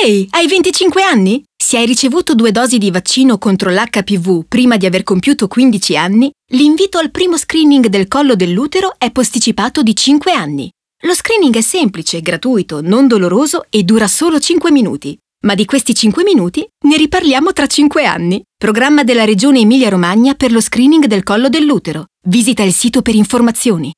Ehi, hai 25 anni? Se hai ricevuto due dosi di vaccino contro l'HPV prima di aver compiuto 15 anni, l'invito al primo screening del collo dell'utero è posticipato di 5 anni. Lo screening è semplice, gratuito, non doloroso e dura solo 5 minuti. Ma di questi 5 minuti ne riparliamo tra 5 anni. Programma della Regione Emilia-Romagna per lo screening del collo dell'utero. Visita il sito per informazioni.